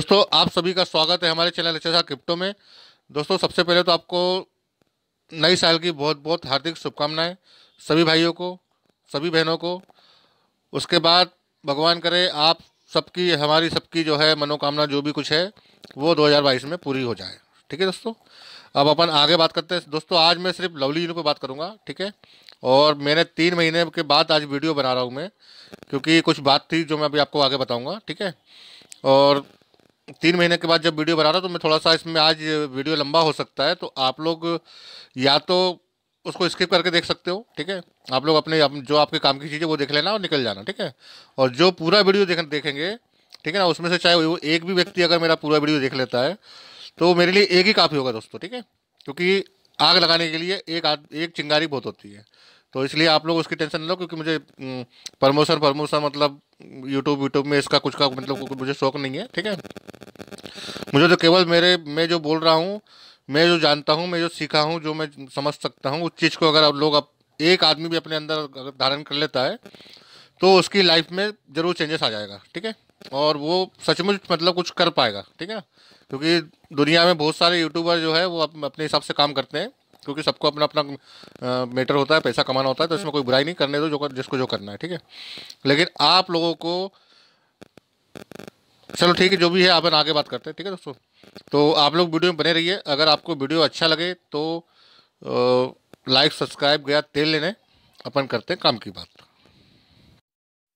दोस्तों आप सभी का स्वागत है हमारे चैनल अच्छा क्रिप्टो में दोस्तों सबसे पहले तो आपको नई साल की बहुत बहुत हार्दिक शुभकामनाएं सभी भाइयों को सभी बहनों को उसके बाद भगवान करे आप सबकी हमारी सबकी जो है मनोकामना जो भी कुछ है वो 2022 में पूरी हो जाए ठीक है दोस्तों अब अपन आगे बात करते हैं दोस्तों आज मैं सिर्फ लवली इन पर बात करूँगा ठीक है और मैंने तीन महीने के बाद आज वीडियो बना रहा हूँ मैं क्योंकि कुछ बात थी जो मैं अभी आपको आगे बताऊँगा ठीक है और तीन महीने के बाद जब वीडियो बना रहा तो मैं थोड़ा सा इसमें आज वीडियो लंबा हो सकता है तो आप लोग या तो उसको स्किप करके देख सकते हो ठीक है आप लोग अपने जो आपके काम की चीज़ें वो देख लेना और निकल जाना ठीक है और जो पूरा वीडियो देख देखेंगे ठीक है ना उसमें से चाहे वो एक भी व्यक्ति अगर मेरा पूरा वीडियो देख लेता है तो मेरे लिए एक ही काफ़ी होगा दोस्तों ठीक है क्योंकि आग लगाने के लिए एक आग, एक चिंगारी बहुत होती है तो इसलिए आप लोग उसकी टेंशन लो क्योंकि मुझे प्रमोशन प्रमोशन मतलब यूट्यूब यूट्यूब में इसका कुछ का मतलब मुझे शौक नहीं है ठीक है मुझे तो केवल मेरे मैं जो बोल रहा हूँ मैं जो जानता हूँ मैं जो सीखा हूँ जो मैं समझ सकता हूँ उस चीज़ को अगर लोग अब एक आदमी भी अपने अंदर धारण कर लेता है तो उसकी लाइफ में ज़रूर चेंजेस आ जाएगा ठीक है और वो सचमुच मतलब कुछ कर पाएगा ठीक है क्योंकि दुनिया में बहुत सारे यूट्यूबर जो है वो अपने हिसाब से काम करते हैं क्योंकि सबको अपना अपना मैटर होता है पैसा कमाना होता है तो इसमें कोई बुराई नहीं करने दो जो कर, जिसको जो करना है ठीक है लेकिन आप लोगों को चलो ठीक है जो भी है आप आगे बात करते हैं ठीक है दोस्तों तो आप लोग वीडियो में बने रहिए अगर आपको वीडियो अच्छा लगे तो लाइक सब्सक्राइब गया तेल लेने अपन करते हैं काम की बात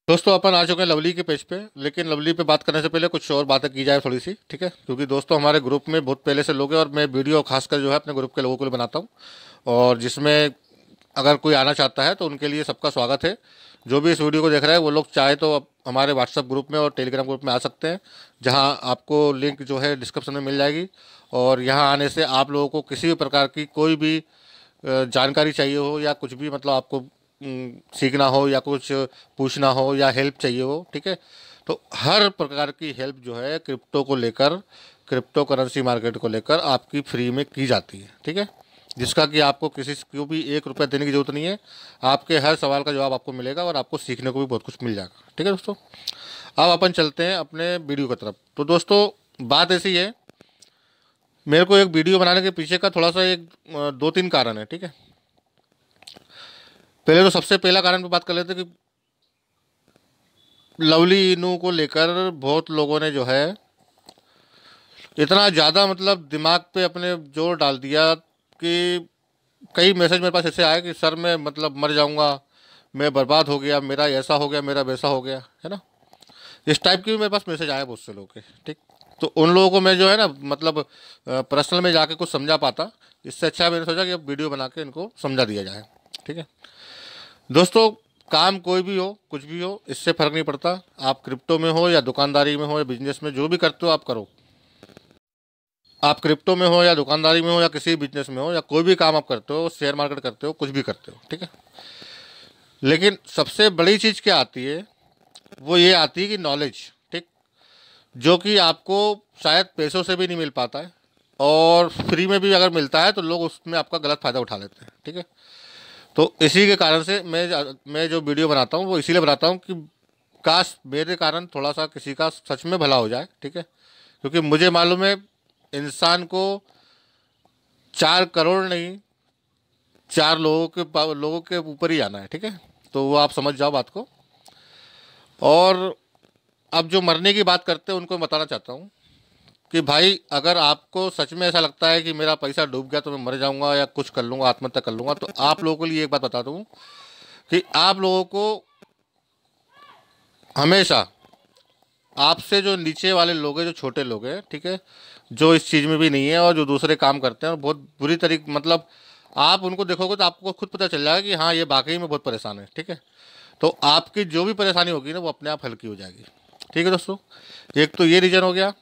दोस्तों अपन आ चुके हैं लवली के पेज पे लेकिन लवली पे बात करने से पहले कुछ और बातें की जाए थोड़ी सी ठीक है क्योंकि दोस्तों हमारे ग्रुप में बहुत पहले से लोग हैं और मैं वीडियो खासकर जो है अपने ग्रुप के लोगों के लिए बनाता हूँ और जिसमें अगर कोई आना चाहता है तो उनके लिए सबका स्वागत है जो भी इस वीडियो को देख रहा है वो लोग चाहे तो अब हमारे व्हाट्सअप ग्रुप में और टेलीग्राम ग्रुप में आ सकते हैं जहाँ आपको लिंक जो है डिस्क्रिप्शन में मिल जाएगी और यहाँ आने से आप लोगों को किसी भी प्रकार की कोई भी जानकारी चाहिए हो या कुछ भी मतलब आपको हम्म, सीखना हो या कुछ पूछना हो या हेल्प चाहिए हो ठीक है तो हर प्रकार की हेल्प जो है क्रिप्टो को लेकर क्रिप्टो करेंसी मार्केट को लेकर आपकी फ्री में की जाती है ठीक है जिसका कि आपको किसी को भी एक रुपया देने की जरूरत नहीं है आपके हर सवाल का जवाब आपको मिलेगा और आपको सीखने को भी बहुत कुछ मिल जाएगा ठीक है दोस्तों अब अपन चलते हैं अपने वीडियो की तरफ तो दोस्तों बात ऐसी है मेरे को एक वीडियो बनाने के पीछे का थोड़ा सा एक दो तीन कारण है ठीक है पहले तो सबसे पहला कारण पर बात कर लेते कि लवली इनू को लेकर बहुत लोगों ने जो है इतना ज़्यादा मतलब दिमाग पे अपने जोर डाल दिया कि कई मैसेज मेरे पास ऐसे आए कि सर मैं मतलब मर जाऊंगा मैं बर्बाद हो गया मेरा ऐसा हो गया मेरा वैसा हो गया है ना इस टाइप के भी मेरे पास मैसेज आए बहुत से लोग के ठीक तो उन लोगों को मैं जो है ना मतलब पर्सनल में जाके कुछ समझा पाता इससे अच्छा मैंने सोचा कि अब वीडियो बना के इनको समझा दिया जाए ठीक है दोस्तों काम कोई भी हो कुछ भी हो इससे फ़र्क नहीं पड़ता आप क्रिप्टो में हो या दुकानदारी में हो या बिजनेस में जो भी करते हो आप करो आप क्रिप्टो में हो या दुकानदारी में हो या किसी बिजनेस में हो या कोई भी काम आप करते हो शेयर मार्केट करते हो कुछ भी करते हो ठीक है लेकिन सबसे बड़ी चीज़ क्या आती है वो ये आती है कि नॉलेज ठीक जो कि आपको शायद पैसों से भी नहीं मिल पाता है और फ्री में भी अगर मिलता है तो लोग उसमें आपका गलत फ़ायदा उठा लेते हैं ठीक है तो इसी के कारण से मैं मैं जो वीडियो बनाता हूँ वो इसीलिए बनाता हूँ कि काश मेरे कारण थोड़ा सा किसी का सच में भला हो जाए ठीक है क्योंकि मुझे मालूम है इंसान को चार करोड़ नहीं चार लोगों के लोगों के ऊपर ही आना है ठीक है तो वो आप समझ जाओ बात को और अब जो मरने की बात करते हैं उनको बताना चाहता हूँ कि भाई अगर आपको सच में ऐसा लगता है कि मेरा पैसा डूब गया तो मैं मर जाऊंगा या कुछ कर लूँगा आत्महत्या कर लूँगा तो आप लोगों के लिए एक बात बता दूँ कि आप लोगों को हमेशा आपसे जो नीचे वाले लोग हैं जो छोटे लोग हैं ठीक है जो इस चीज़ में भी नहीं है और जो दूसरे काम करते हैं और बहुत बुरी तरीके मतलब आप उनको देखोगे तो आपको खुद पता चल जाएगा कि हाँ ये वाकई में बहुत परेशान है ठीक है तो आपकी जो भी परेशानी होगी ना वो अपने आप हल्की हो जाएगी ठीक है दोस्तों एक तो ये रीज़न हो गया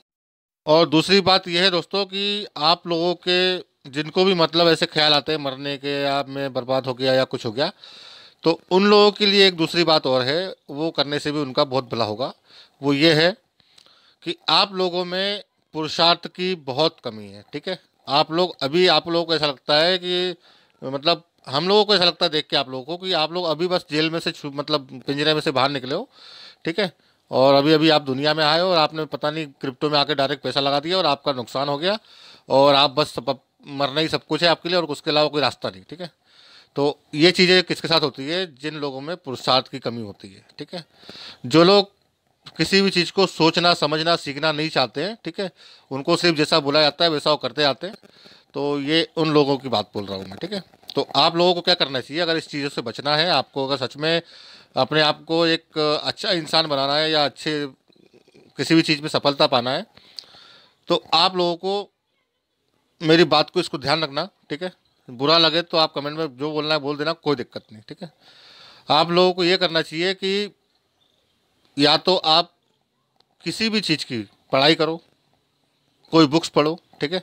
और दूसरी बात यह है दोस्तों कि आप लोगों के जिनको भी मतलब ऐसे ख्याल आते हैं मरने के या मैं बर्बाद हो गया या कुछ हो गया तो उन लोगों के लिए एक दूसरी बात और है वो करने से भी उनका बहुत भला होगा वो ये है कि आप लोगों में पुरुषार्थ की बहुत कमी है ठीक है आप लोग अभी आप लोगों को ऐसा लगता है कि मतलब हम लोगों को ऐसा लगता है देख के आप लोगों को कि आप लोग अभी बस जेल में से मतलब पिंजरे में से बाहर निकले हो ठीक है और अभी अभी आप दुनिया में आए और आपने पता नहीं क्रिप्टो में आकर डायरेक्ट पैसा लगा दिया और आपका नुकसान हो गया और आप बस सब मरना ही सब कुछ है आपके लिए और उसके अलावा कोई रास्ता नहीं ठीक है तो ये चीज़ें किसके साथ होती है जिन लोगों में पुरुषार्थ की कमी होती है ठीक है जो लोग किसी भी चीज़ को सोचना समझना सीखना नहीं चाहते हैं ठीक है उनको सिर्फ जैसा बोला जाता है वैसा वो करते जाते हैं तो ये उन लोगों की बात बोल रहा हूँ मैं ठीक है तो आप लोगों को क्या करना चाहिए अगर इस चीज़ों से बचना है आपको अगर सच में अपने आप को एक अच्छा इंसान बनाना है या अच्छे किसी भी चीज़ में सफलता पाना है तो आप लोगों को मेरी बात को इसको ध्यान रखना ठीक है बुरा लगे तो आप कमेंट में जो बोलना है बोल देना कोई दिक्कत नहीं ठीक है आप लोगों को ये करना चाहिए कि या तो आप किसी भी चीज़ की पढ़ाई करो कोई बुक्स पढ़ो ठीक है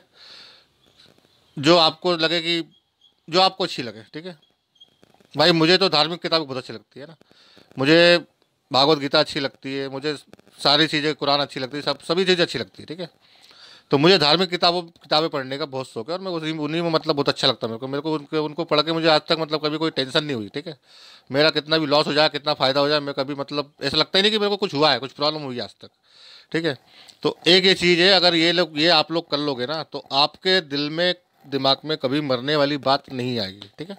जो आपको लगे कि जो आपको अच्छी लगे ठीक है भाई मुझे तो धार्मिक किताबें बहुत अच्छी लगती है ना मुझे भागवत गीता अच्छी लगती है मुझे सारी चीज़ें कुरान अच्छी लगती है सब सभी चीज़ें अच्छी लगती है ठीक है तो मुझे धार्मिक किताबों किताबें पढ़ने का बहुत शौक है और मैं उसी उन्हीं में मतलब बहुत अच्छा लगता है मेरे को मेरे को उनके उनको पढ़ के मुझे आज तक मतलब कभी कोई टेंशन नहीं हुई ठीक है मेरा कितना भी लॉस हो जाए कितना फ़ायदा हो जाए मैं कभी मतलब ऐसा लगता ही नहीं कि मेरे को कुछ हुआ है कुछ प्रॉब्लम हुई आज तक ठीक है तो एक ये चीज़ है अगर ये लोग ये आप लोग कर लोगे ना तो आपके दिल में दिमाग में कभी मरने वाली बात नहीं आएगी ठीक है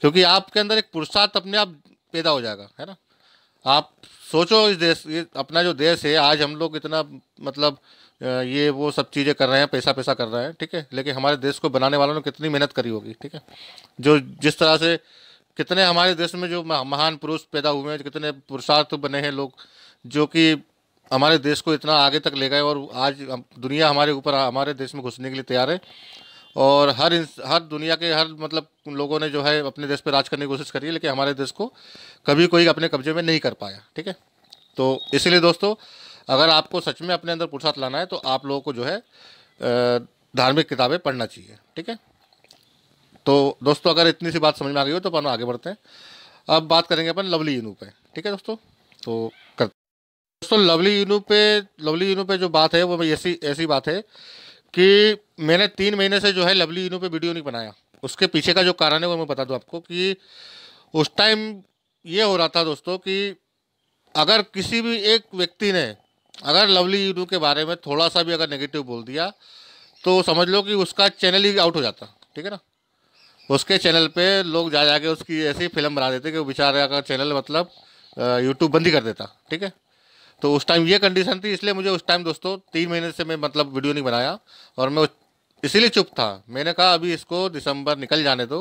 क्योंकि आपके अंदर एक पुरुषार्थ अपने आप पैदा हो जाएगा है ना आप सोचो इस देश ये अपना जो देश है आज हम लोग इतना मतलब ये वो सब चीज़ें कर रहे हैं पैसा पैसा कर रहे हैं ठीक है लेकिन हमारे देश को बनाने वालों ने कितनी मेहनत करी होगी ठीक है जो जिस तरह से कितने हमारे देश में जो महान पुरुष पैदा हुए हैं कितने पुरुषार्थ बने हैं लोग जो कि हमारे देश को इतना आगे तक ले गए और आज दुनिया हमारे ऊपर हमारे देश में घुसने के लिए तैयार है और हर हर दुनिया के हर मतलब लोगों ने जो है अपने देश पर राज करने की कोशिश करी है लेकिन हमारे देश को कभी कोई अपने कब्जे में नहीं कर पाया ठीक है तो इसीलिए दोस्तों अगर आपको सच में अपने अंदर पुरुषार्थ लाना है तो आप लोगों को जो है धार्मिक किताबें पढ़ना चाहिए ठीक है तो दोस्तों अगर इतनी सी बात समझ में आ गई हो तो अपन आगे बढ़ते हैं अब बात करेंगे अपन लवली यूनू पे ठीक है दोस्तों तो करते दोस्तों लवली यूनू पे लवली यूनू पे जो बात है वो ऐसी ऐसी बात है कि मैंने तीन महीने से जो है लवली इनू पे वीडियो नहीं बनाया उसके पीछे का जो कारण है वो मैं बता दूँ आपको कि उस टाइम ये हो रहा था दोस्तों कि अगर किसी भी एक व्यक्ति ने अगर लवली इनू के बारे में थोड़ा सा भी अगर नेगेटिव बोल दिया तो समझ लो कि उसका चैनल ही आउट हो जाता ठीक है ना उसके चैनल पर लोग जा जाके उसकी ऐसी फिल्म बना देते कि वो बेचारे का चैनल मतलब यूट्यूब बंद ही कर देता ठीक है तो उस टाइम ये कंडीशन थी इसलिए मुझे उस टाइम दोस्तों तीन महीने से मैं मतलब वीडियो नहीं बनाया और मैं इसीलिए चुप था मैंने कहा अभी इसको दिसंबर निकल जाने दो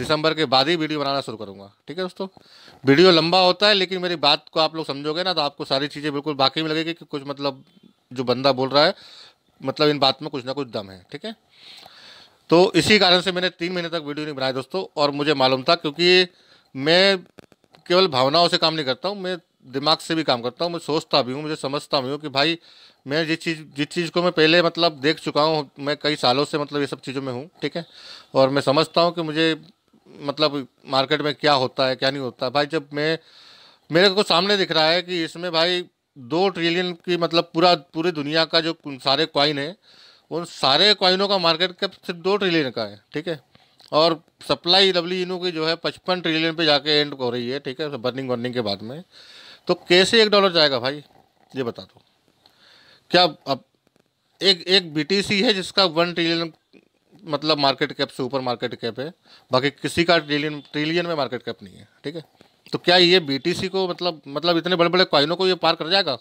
दिसंबर के बाद ही वीडियो बनाना शुरू करूँगा ठीक है दोस्तों वीडियो लंबा होता है लेकिन मेरी बात को आप लोग समझोगे ना तो आपको सारी चीज़ें बिल्कुल बाकी में लगेगी कि कुछ मतलब जो बंदा बोल रहा है मतलब इन बात में कुछ ना कुछ दम है ठीक है तो इसी कारण से मैंने तीन महीने तक वीडियो नहीं बनाया दोस्तों और मुझे मालूम था क्योंकि मैं केवल भावनाओं से काम नहीं करता हूँ मैं दिमाग से भी काम करता हूँ मैं सोचता भी हूँ मुझे समझता भी हूँ कि भाई मैं जिस चीज़ जिस चीज़ को मैं पहले मतलब देख चुका हूँ मैं कई सालों से मतलब ये सब चीज़ों में हूँ ठीक है और मैं समझता हूँ कि मुझे मतलब मार्केट में क्या होता है क्या नहीं होता भाई जब मैं मेरे को सामने दिख रहा है कि इसमें भाई दो ट्रिलियन की मतलब पूरा पूरी दुनिया का जो सारे कॉइन है उन सारे कॉइनों का मार्केट कैप सिर्फ दो ट्रिलियन का है ठीक है और सप्लाई डब्ल्यू की जो है पचपन ट्रिलियन पे जाके एंड हो रही है ठीक है बर्निंग वर्निंग के बाद में तो कैसे एक डॉलर जाएगा भाई ये बता दो क्या अब एक एक बीटीसी है जिसका वन ट्रिलियन मतलब मार्केट कैप से ऊपर मार्केट कैप है बाकी किसी का ट्रिलियन ट्रिलियन में मार्केट कैप नहीं है ठीक है तो क्या ये बीटीसी को मतलब मतलब इतने बड़े बड़े कॉइनों को ये पार कर जाएगा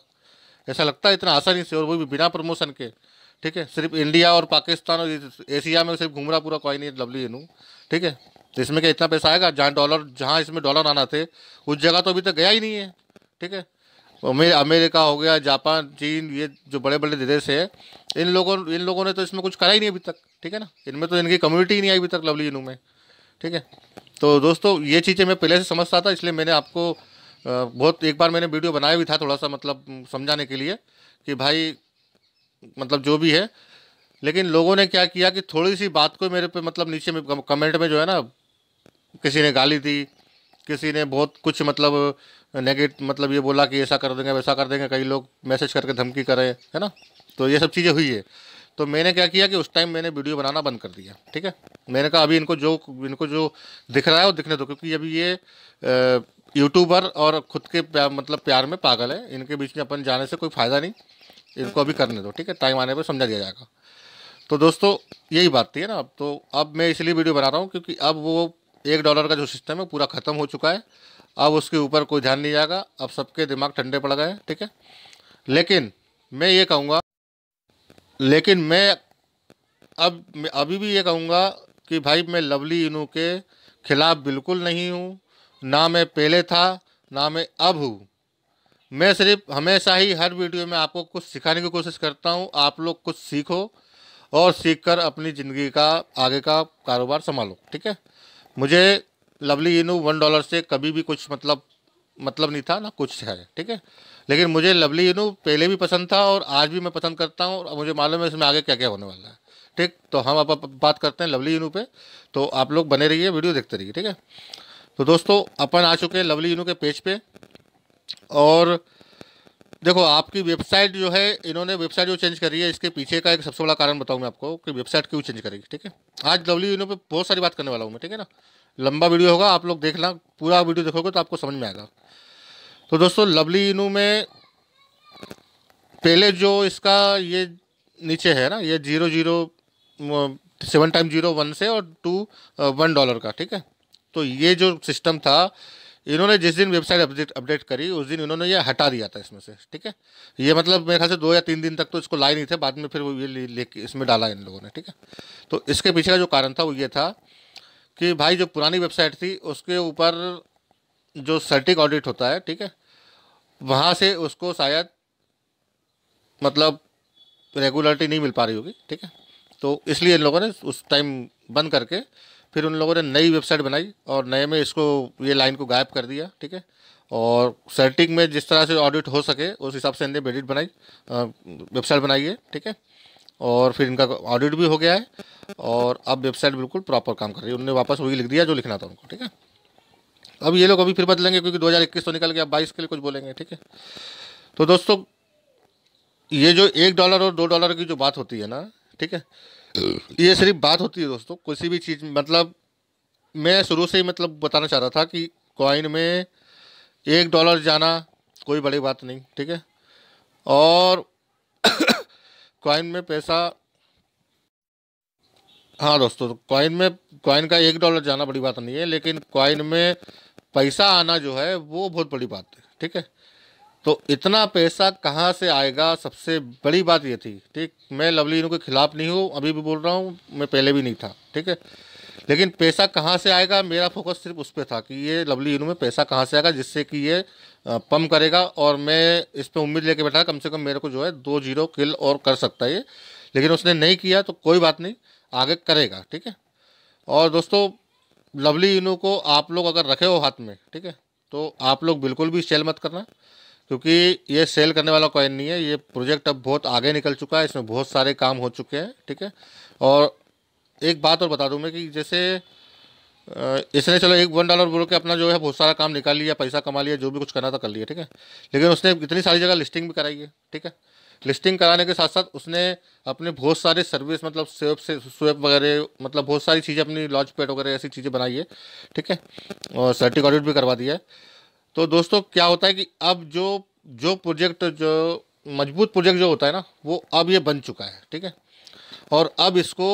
ऐसा लगता है इतना आसानी से और वो भी बिना प्रमोशन के ठीक है सिर्फ इंडिया और पाकिस्तान और एशिया में सिर्फ घूम रहा पूरा कॉइन ही डब्ल्यू एन ठीक है तो इसमें क्या इतना पैसा आएगा जहाँ डॉलर जहाँ इसमें डॉलर आना थे उस जगह तो अभी तक गया ही नहीं है ठीक है अमेरिका हो गया जापान चीन ये जो बड़े बड़े देश हैं इन लोगों इन लोगों ने तो इसमें कुछ करा ही नहीं अभी तक ठीक है ना इनमें तो इनकी कम्युनिटी ही नहीं आई अभी तक लवली यूनू में ठीक है तो दोस्तों ये चीज़ें मैं पहले से समझता था इसलिए मैंने आपको बहुत एक बार मैंने वीडियो बनाया भी था थोड़ा सा मतलब समझाने के लिए कि भाई मतलब जो भी है लेकिन लोगों ने क्या किया कि थोड़ी सी बात को मेरे पे मतलब नीचे में कमेंट में जो है ना किसी ने गाली दी किसी ने बहुत कुछ मतलब नेगेट मतलब ये बोला कि ऐसा कर देंगे वैसा कर देंगे कई लोग मैसेज करके धमकी करें है ना तो ये सब चीज़ें हुई है तो मैंने क्या किया कि उस टाइम मैंने वीडियो बनाना बंद कर दिया ठीक है मैंने कहा अभी इनको जो इनको जो दिख रहा है वो दिखने दो क्योंकि अभी ये यूट्यूबर और ख़ुद के प्यार, मतलब प्यार में पागल है इनके बीच में अपन जाने से कोई फ़ायदा नहीं इनको अभी करने दो ठीक है टाइम आने पर समझा दिया जाएगा तो दोस्तों यही बात थी ना अब तो अब मैं इसलिए वीडियो बना रहा हूँ क्योंकि अब वो एक डॉलर का जो सिस्टम है पूरा ख़त्म हो चुका है अब उसके ऊपर कोई ध्यान नहीं जाएगा अब सबके दिमाग ठंडे पड़ गए ठीक है लेकिन मैं ये कहूँगा लेकिन मैं अब मैं अभी भी ये कहूँगा कि भाई मैं लवली इनू के खिलाफ़ बिल्कुल नहीं हूँ ना मैं पहले था ना मैं अब हूँ मैं सिर्फ हमेशा ही हर वीडियो में आपको कुछ सिखाने की कोशिश करता हूँ आप लोग कुछ सीखो और सीख कर अपनी ज़िंदगी का आगे का कारोबार संभालो ठीक है मुझे लवली इनू वन डॉलर से कभी भी कुछ मतलब मतलब नहीं था ना कुछ है ठीक है लेकिन मुझे लवली इनू पहले भी पसंद था और आज भी मैं पसंद करता हूँ और मुझे मालूम है इसमें आगे क्या क्या होने वाला है ठीक तो हम आप बात करते हैं लवली इनू पे तो आप लोग बने रहिए वीडियो देखते रहिए ठीक है तो दोस्तों अपन आ चुके हैं लवली इनू के पेज पे और देखो आपकी वेबसाइट जो है इन्होंने वेबसाइट जो चेंज करी है इसके पीछे का एक सबसे बड़ा कारण बताऊँ मैं आपको कि वेबसाइट क्यों चेंज करेगी ठीक है आज डब्ल्यू यूनो पर बहुत सारी बात करने वाला हूँ मैं ठीक है ना लंबा वीडियो होगा आप लोग देखना पूरा वीडियो देखोगे तो आपको समझ में आएगा तो दोस्तों लवली इनू में पहले जो इसका ये नीचे है ना ये zero zero seven time zero one से और टू वन डॉलर का ठीक है तो ये जो सिस्टम था इन्होंने जिस दिन वेबसाइट अपडेट अपडेट करी उस दिन इन्होंने ये हटा दिया था इसमें से ठीक है ये मतलब मेरे ख्याल से दो या तीन दिन तक तो इसको लाए नहीं थे बाद में फिर वो ये लेके ले इसमें डाला इन लोगों ने ठीक है तो इसके पीछे का जो कारण था वो ये था कि भाई जो पुरानी वेबसाइट थी उसके ऊपर जो सर्टिक ऑडिट होता है ठीक है वहाँ से उसको शायद मतलब रेगुलरिटी नहीं मिल पा रही होगी ठीक है तो इसलिए इन लोगों ने उस टाइम बंद करके फिर उन लोगों ने नई वेबसाइट बनाई और नए में इसको ये लाइन को गायब कर दिया ठीक है और सेटिंग में जिस तरह से ऑडिट हो सके उस हिसाब से इनने बेडिट बनाई वेबसाइट बनाई है ठीक है और फिर इनका ऑडिट भी हो गया है और अब वेबसाइट बिल्कुल प्रॉपर काम कर रही है उनने वापस वही लिख दिया जो लिखना था उनको ठीक है अब ये लोग अभी फिर बदलेंगे क्योंकि 2021 तो निकल गया बाईस के लिए कुछ बोलेंगे ठीक है तो दोस्तों ये जो एक डॉलर और दो डॉलर की जो बात होती है ना ठीक है ये सिर्फ बात होती है दोस्तों किसी भी चीज़ मतलब मैं शुरू से ही मतलब बताना चाह रहा था कि कॉइन में एक डॉलर जाना कोई बड़ी बात नहीं ठीक है और कॉइन में पैसा हाँ दोस्तों कॉइन तो में कॉइन का एक डॉलर जाना बड़ी बात नहीं है लेकिन कॉइन में पैसा आना जो है वो बहुत बड़ी बात है ठीक है तो इतना पैसा कहाँ से आएगा सबसे बड़ी बात ये थी ठीक मैं लवली इनू के खिलाफ नहीं हूँ अभी भी बोल रहा हूँ मैं पहले भी नहीं था ठीक है लेकिन पैसा कहाँ से आएगा मेरा फोकस सिर्फ उस पर था कि ये लवली इनू में पैसा कहाँ से आएगा जिससे कि ये पम करेगा और मैं इस पर उम्मीद लेके बैठा कम से कम मेरे को जो है दो जीरो किल और कर सकता है ये लेकिन उसने नहीं किया तो कोई बात नहीं आगे करेगा ठीक है और दोस्तों लवली इनू को आप लोग अगर रखे हो हाथ में ठीक है तो आप लोग बिल्कुल भी सेल मत करना क्योंकि ये सेल करने वाला कॉइन नहीं है ये प्रोजेक्ट अब बहुत आगे निकल चुका है इसमें बहुत सारे काम हो चुके हैं ठीक है और एक बात और बता दूँ मैं कि जैसे इसने चलो एक वन डॉलर बोल के अपना जो है बहुत सारा काम निकाल लिया पैसा कमा लिया जो भी कुछ करना था कर लिया ठीक है लेकिन उसने इतनी सारी जगह लिस्टिंग भी कराई है ठीक है लिस्टिंग कराने के साथ साथ उसने अपने बहुत सारे सर्विस मतलब स्वेप से स्वेप वगैरह मतलब बहुत सारी चीज़ें अपनी लॉन्च पैड वगैरह ऐसी चीज़ें बनाई है ठीक है और सर्टिफिकेट भी करवा दिया है तो दोस्तों क्या होता है कि अब जो जो प्रोजेक्ट जो मजबूत प्रोजेक्ट जो होता है ना वो अब ये बन चुका है ठीक है और अब इसको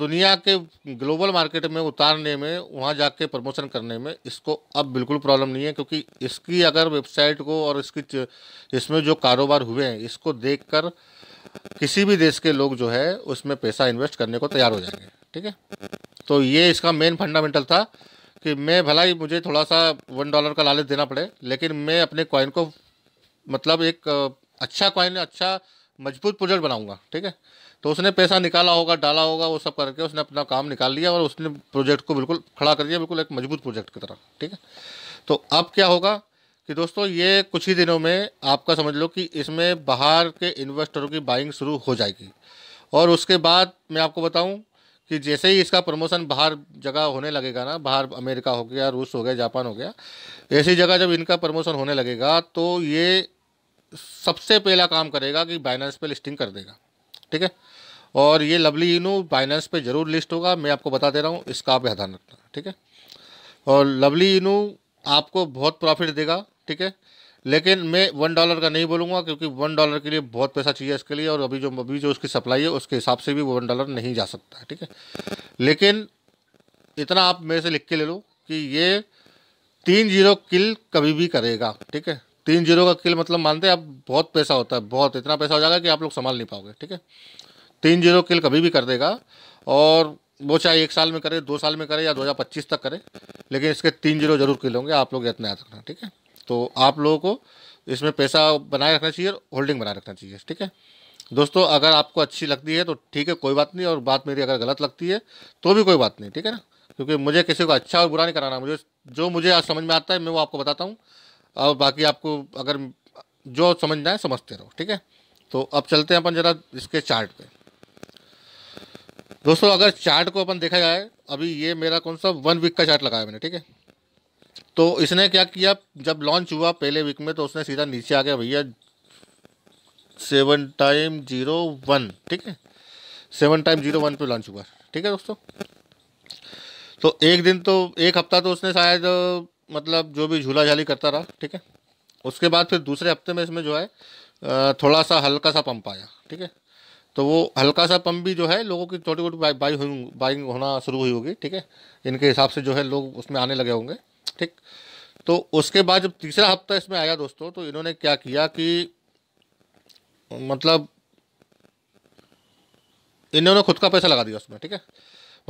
दुनिया के ग्लोबल मार्केट में उतारने में वहाँ जाके प्रमोशन करने में इसको अब बिल्कुल प्रॉब्लम नहीं है क्योंकि इसकी अगर वेबसाइट को और इसकी इसमें जो कारोबार हुए हैं इसको देख कर किसी भी देश के लोग जो है उसमें पैसा इन्वेस्ट करने को तैयार हो जाएंगे ठीक है तो ये इसका मेन फंडामेंटल था कि मैं भला ही मुझे थोड़ा सा वन डॉलर का लालच देना पड़े लेकिन मैं अपने कॉइन को मतलब एक अच्छा कॉइन अच्छा मजबूत प्रोजेक्ट बनाऊंगा ठीक है तो उसने पैसा निकाला होगा डाला होगा वो सब करके उसने अपना काम निकाल लिया और उसने प्रोजेक्ट को बिल्कुल खड़ा कर दिया बिल्कुल एक मजबूत प्रोजेक्ट की तरह ठीक है तो अब क्या होगा कि दोस्तों ये कुछ ही दिनों में आपका समझ लो कि इसमें बाहर के इन्वेस्टरों की बाइंग शुरू हो जाएगी और उसके बाद मैं आपको बताऊं कि जैसे ही इसका प्रमोशन बाहर जगह होने लगेगा ना बाहर अमेरिका हो गया रूस हो गया जापान हो गया ऐसी जगह जब इनका प्रमोशन होने लगेगा तो ये सबसे पहला काम करेगा कि बाइनेंस पे लिस्टिंग कर देगा ठीक है और ये लवली इनू बाइनेंस पे ज़रूर लिस्ट होगा मैं आपको बता दे रहा हूँ इसका आप ध्यान रखना ठीक है और लवली इनू आपको बहुत प्रॉफिट देगा ठीक है लेकिन मैं वन डॉलर का नहीं बोलूँगा क्योंकि वन डॉलर के लिए बहुत पैसा चाहिए इसके लिए और अभी जो अभी जो उसकी सप्लाई है उसके हिसाब से भी वो वन डॉलर नहीं जा सकता है ठीक है लेकिन इतना आप मेरे से लिख के ले लो कि ये तीन जीरो किल कभी भी करेगा ठीक है तीन जीरो का किल मतलब मानते हैं आप बहुत पैसा होता है बहुत इतना पैसा हो जाएगा कि आप लोग संभाल नहीं पाओगे ठीक है तीन जीरो किल कभी भी कर देगा और वो चाहे एक साल में करे दो साल में करे या दो तक करे लेकिन इसके तीन जीरो जरूर किल होंगे आप लोग इतना याद रखना ठीक है तो आप लोगों को इसमें पैसा बनाए रखना चाहिए और होल्डिंग बनाए रखना चाहिए ठीक है दोस्तों अगर आपको अच्छी लगती है तो ठीक है कोई बात नहीं और बात मेरी अगर गलत लगती है तो भी कोई बात नहीं ठीक है ना क्योंकि मुझे किसी को अच्छा और बुरा नहीं कराना मुझे जो मुझे आज समझ में आता है मैं वो आपको बताता हूँ और बाकी आपको अगर जो समझना है समझते रहो ठीक है तो अब चलते हैं अपन ज़रा इसके चार्ट पे दोस्तों अगर चार्ट को अपन देखा जाए अभी ये मेरा कौन सा वन वीक का चार्ट लगाया मैंने ठीक है तो इसने क्या किया जब लॉन्च हुआ पहले वीक में तो उसने सीधा नीचे आ गया भैया सेवन टाइम जीरो वन ठीक है सेवन टाइम जीरो वन पर लॉन्च हुआ ठीक है दोस्तों तो एक दिन तो एक हफ्ता तो उसने शायद मतलब जो भी झूला झाली करता रहा ठीक है उसके बाद फिर दूसरे हफ्ते में इसमें जो है थोड़ा सा हल्का सा पंप आया ठीक है तो वो हल्का सा पंप भी जो है लोगों की छोटी छोटी बाई बाई बाइंग होना शुरू हुई होगी ठीक है इनके हिसाब से जो है लोग उसमें आने लगे होंगे ठीक तो उसके बाद जब तीसरा हफ्ता इसमें आया दोस्तों तो इन्होंने क्या किया कि मतलब इन्होंने खुद का पैसा लगा दिया उसमें ठीक है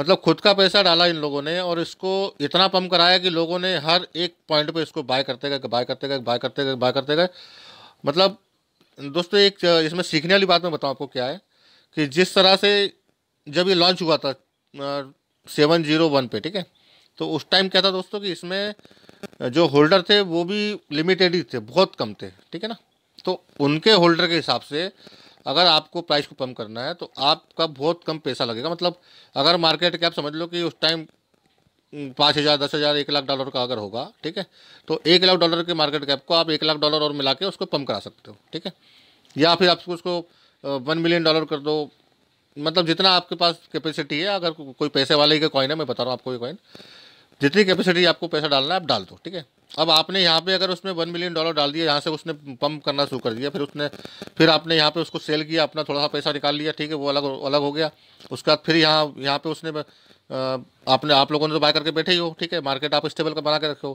मतलब खुद का पैसा डाला इन लोगों ने और इसको इतना पम्प कराया कि लोगों ने हर एक पॉइंट पे इसको बाय करते गए बाय करते गए बाय करते गए बाय करते गए मतलब दोस्तों एक इसमें सीखने वाली बात मैं बताऊँ आपको क्या है कि जिस तरह से जब ये लॉन्च हुआ था सेवन जीरो वन पे ठीक है तो उस टाइम क्या था दोस्तों कि इसमें जो होल्डर थे वो भी लिमिटेड ही थे बहुत कम थे ठीक है ना तो उनके होल्डर के हिसाब से अगर आपको प्राइस को कम करना है तो आपका बहुत कम पैसा लगेगा मतलब अगर मार्केट कैप समझ लो कि उस टाइम पाँच हज़ार दस हज़ार एक लाख डॉलर का अगर होगा ठीक है तो एक लाख डॉलर के मार्केट कैप को आप एक लाख डॉलर और मिला के उसको पम्प करा सकते हो ठीक है या फिर आप उसको वन मिलियन डॉलर कर दो मतलब जितना आपके पास कैपेसिटी है अगर कोई पैसे वाले के कॉइन है मैं बता रहा हूँ आपको ये कॉइन जितनी कैपेसिटी आपको पैसा डालना है आप डाल दो ठीक है अब आपने यहाँ पे अगर उसमें वन मिलियन डॉलर डाल दिया यहाँ से उसने पंप करना शुरू कर दिया फिर उसने फिर आपने यहाँ पे उसको सेल किया अपना थोड़ा सा पैसा निकाल लिया ठीक है वो अलग अलग हो गया उसके बाद फिर यहाँ यहाँ पे उसने आपने आप लोगों ने तो बाय करके बैठे ही हो ठीक है मार्केट आप स्टेबल का बना के रखे हो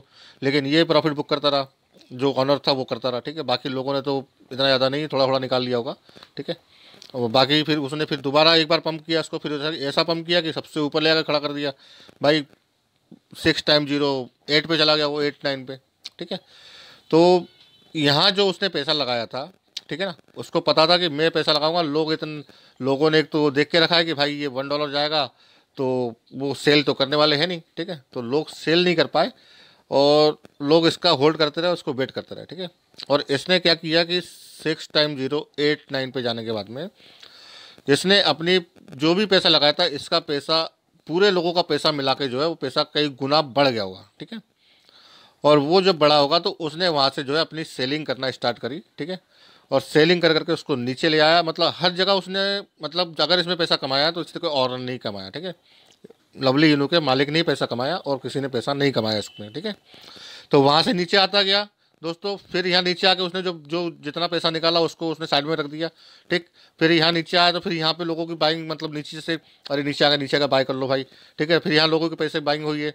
लेकिन ये प्रॉफिट बुक करता रहा जो ऑनर था वो करता रहा ठीक है बाकी लोगों ने तो इतना ज़्यादा नहीं थोड़ा थोड़ा निकाल लिया होगा ठीक है और बाकी फिर उसने फिर दोबारा एक बार पंप किया उसको फिर ऐसा पंप किया कि सबसे ऊपर ले खड़ा कर दिया भाई सिक्स टाइम जीरो एट पे चला गया वो एट नाइन पे ठीक है तो यहाँ जो उसने पैसा लगाया था ठीक है ना उसको पता था कि मैं पैसा लगाऊंगा लोग इतने लोगों ने एक तो देख के रखा है कि भाई ये वन डॉलर जाएगा तो वो सेल तो करने वाले हैं नहीं ठीक है तो लोग सेल नहीं कर पाए और लोग इसका होल्ड करते रहे उसको वेट करते रहे ठीक है और इसने क्या किया कि six time zero eight nine पे जाने के बाद में इसने अपनी जो भी पैसा लगाया था इसका पैसा पूरे लोगों का पैसा मिला के जो है वो पैसा कई गुना बढ़ गया होगा ठीक है और वो जब बड़ा होगा तो उसने वहाँ से जो है अपनी सेलिंग करना स्टार्ट करी ठीक है और सेलिंग कर करके उसको नीचे ले आया मतलब हर जगह उसने मतलब अगर इसमें पैसा कमाया तो इससे कोई और नहीं कमाया ठीक है लवली यूनू के मालिक ने ही पैसा कमाया और किसी ने पैसा नहीं कमाया इसमें ठीक है तो वहाँ से नीचे आता गया दोस्तों फिर यहाँ नीचे आके उसने जो जो जितना पैसा निकाला उसको उसने साइड में रख दिया ठीक फिर यहाँ नीचे आया तो फिर यहाँ पे लोगों की बाइंग मतलब नीचे से अरे नीचे आ गया नीचे का बाय कर लो भाई ठीक है फिर यहाँ लोगों के पैसे बाइंग हुई है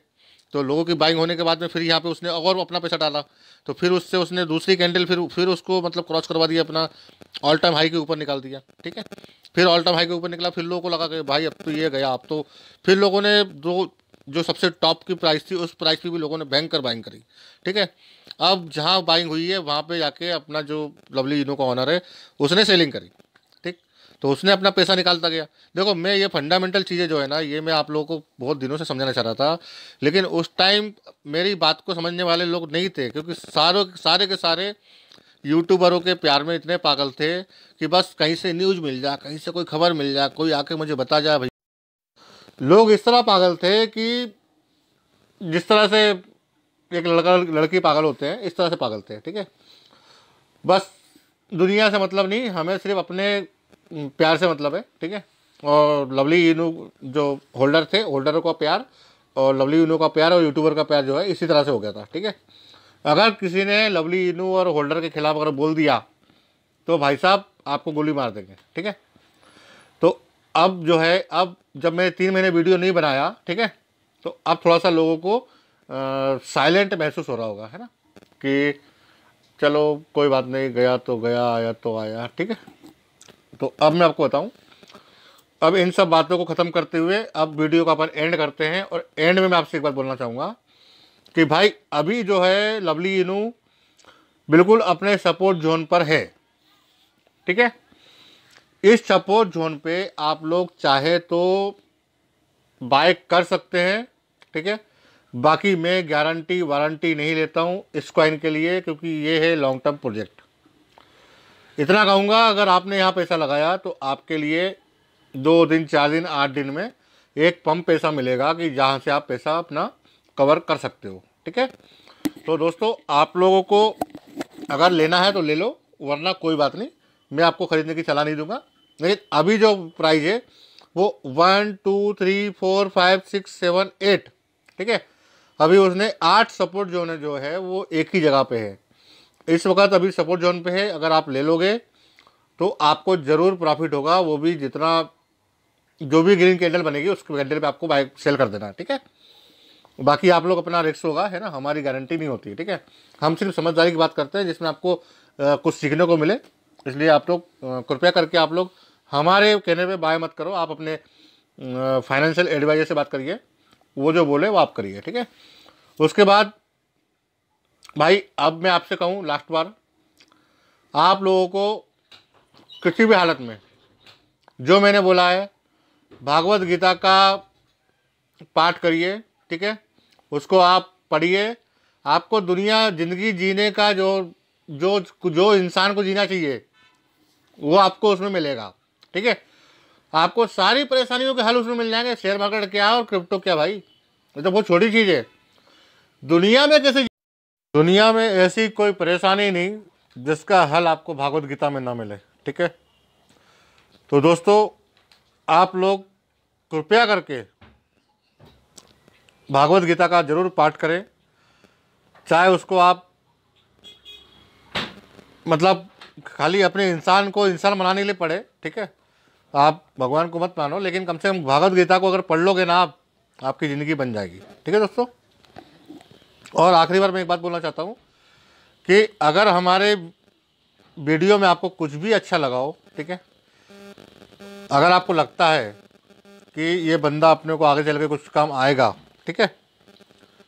तो लोगों की बाइंग होने के बाद में फिर यहाँ पे उसने और अपना पैसा डाला तो फिर उससे उसने दूसरी कैंडल फिर फिर उसको मतलब क्रॉस करवा दिया अपना ऑल टाइम हाई के ऊपर निकाल दिया ठीक है फिर ऑल टाइम हाई के ऊपर निकला फिर लोगों को लगा कि भाई अब तो ये गया अब तो फिर लोगों ने दो जो सबसे टॉप की प्राइस थी उस प्राइस पर भी लोगों ने बैंक कर बाइंग करी ठीक है अब जहाँ बाइंग हुई है वहाँ पे जाके अपना जो लवली इनो का ऑनर है उसने सेलिंग करी ठीक तो उसने अपना पैसा निकालता गया देखो मैं ये फंडामेंटल चीज़ें जो है ना ये मैं आप लोगों को बहुत दिनों से समझाना चाह रहा था लेकिन उस टाइम मेरी बात को समझने वाले लोग नहीं थे क्योंकि सारों सारे के सारे यूट्यूबरों के प्यार में इतने पागल थे कि बस कहीं से न्यूज़ मिल जाए कहीं से कोई खबर मिल जाए कोई आके मुझे बता जाए भाई लोग इस तरह पागल थे कि जिस तरह से एक लड़का लड़की पागल होते हैं इस तरह से पागल थे ठीक है बस दुनिया से मतलब नहीं हमें सिर्फ अपने प्यार से मतलब है ठीक है और लवली यूनू जो होल्डर थे होल्डरों का प्यार और लवली यूनू का प्यार और यूट्यूबर का प्यार जो है इसी तरह से हो गया था ठीक है अगर किसी ने लवली यूनू और होल्डर के खिलाफ अगर बोल दिया तो भाई साहब आपको गोली मार देंगे ठीक है तो अब जो है अब जब मैं तीन महीने वीडियो नहीं बनाया ठीक है तो अब थोड़ा सा लोगों को साइलेंट महसूस हो रहा होगा है ना कि चलो कोई बात नहीं गया तो गया आया तो आया ठीक है तो अब मैं आपको बताऊं अब इन सब बातों को ख़त्म करते हुए अब वीडियो का अपन एंड करते हैं और एंड में मैं आपसे एक बात बोलना चाहूँगा कि भाई अभी जो है लवली इनू बिल्कुल अपने सपोर्ट जोन पर है ठीक है इस सपोर्ट जोन पे आप लोग चाहे तो बाइक कर सकते हैं ठीक है बाकी मैं गारंटी वारंटी नहीं लेता हूँ इस कॉइन के लिए क्योंकि ये है लॉन्ग टर्म प्रोजेक्ट इतना कहूँगा अगर आपने यहाँ पैसा लगाया तो आपके लिए दो दिन चार दिन आठ दिन में एक पम्प पैसा मिलेगा कि जहाँ से आप पैसा अपना कवर कर सकते हो ठीक है तो दोस्तों आप लोगों को अगर लेना है तो ले लो वरना कोई बात नहीं मैं आपको ख़रीदने की सलाह नहीं दूंगा लेकिन अभी जो प्राइस है वो one two three four five six seven eight ठीक है अभी उसने आठ सपोर्ट जोन जो है वो एक ही जगह पे है इस वक्त अभी सपोर्ट जोन पे है अगर आप ले लोगे तो आपको ज़रूर प्रॉफिट होगा वो भी जितना जो भी ग्रीन कैंडल बनेगी उस कैंडल पे आपको बाई सेल कर देना ठीक है बाकी आप लोग अपना रिक्स होगा है ना हमारी गारंटी नहीं होती ठीक है हम सिर्फ समझदारी की बात करते हैं जिसमें आपको आ, कुछ सीखने को मिले इसलिए आप लोग कृपया करके आप लोग हमारे कहने पर बाय मत करो आप अपने फाइनेंशियल एडवाइजर से बात करिए वो जो बोले वो आप करिए ठीक है उसके बाद भाई अब मैं आपसे कहूँ लास्ट बार आप लोगों को किसी भी हालत में जो मैंने बोला है भागवत गीता का पाठ करिए ठीक है उसको आप पढ़िए आपको दुनिया ज़िंदगी जीने का जो जो जो इंसान को जीना चाहिए वो आपको उसमें मिलेगा ठीक है आपको सारी परेशानियों के हल उसमें मिल जाएंगे शेयर मार्केट क्या और क्रिप्टो क्या भाई ये तो बहुत छोटी चीज़ है दुनिया में किसी दुनिया में ऐसी कोई परेशानी नहीं जिसका हल आपको भागवत गीता में ना मिले ठीक है तो दोस्तों आप लोग कृपया करके भागवत गीता का जरूर पाठ करें चाहे उसको आप मतलब खाली अपने इंसान को इंसान बनाने के लिए पढ़े ठीक है आप भगवान को मत मानो लेकिन कम से कम भगवत गीता को अगर पढ़ लोगे ना आप आपकी ज़िंदगी बन जाएगी ठीक है दोस्तों और आखिरी बार मैं एक बात बोलना चाहता हूँ कि अगर हमारे वीडियो में आपको कुछ भी अच्छा लगा हो ठीक है अगर आपको लगता है कि ये बंदा अपने को आगे चल के कुछ काम आएगा ठीक है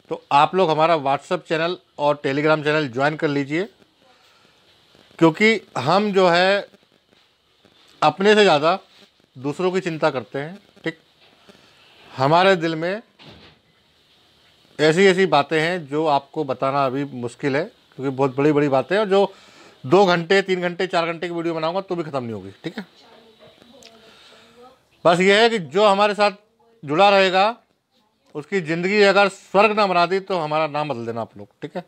तो आप लोग हमारा व्हाट्सअप चैनल और टेलीग्राम चैनल ज्वाइन कर लीजिए क्योंकि हम जो है अपने से ज़्यादा दूसरों की चिंता करते हैं ठीक हमारे दिल में ऐसी ऐसी बातें हैं जो आपको बताना अभी मुश्किल है क्योंकि बहुत बड़ी बड़ी बातें हैं और जो दो घंटे तीन घंटे चार घंटे की वीडियो बनाऊंगा तो भी ख़त्म नहीं होगी ठीक है बस ये है कि जो हमारे साथ जुड़ा रहेगा उसकी ज़िंदगी अगर स्वर्ग ना बना दी तो हमारा नाम बदल देना आप लोग ठीक है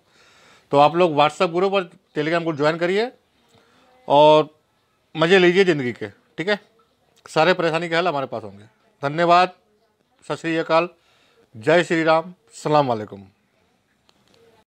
तो आप लोग व्हाट्सएप ग्रुप और टेलीग्राम ग्रुप ज्वाइन करिए और मज़े लीजिए ज़िंदगी के ठीक है सारे परेशानी के हल हमारे पास होंगे धन्यवाद सत अकाल जय श्री राम सलाम वालेकुम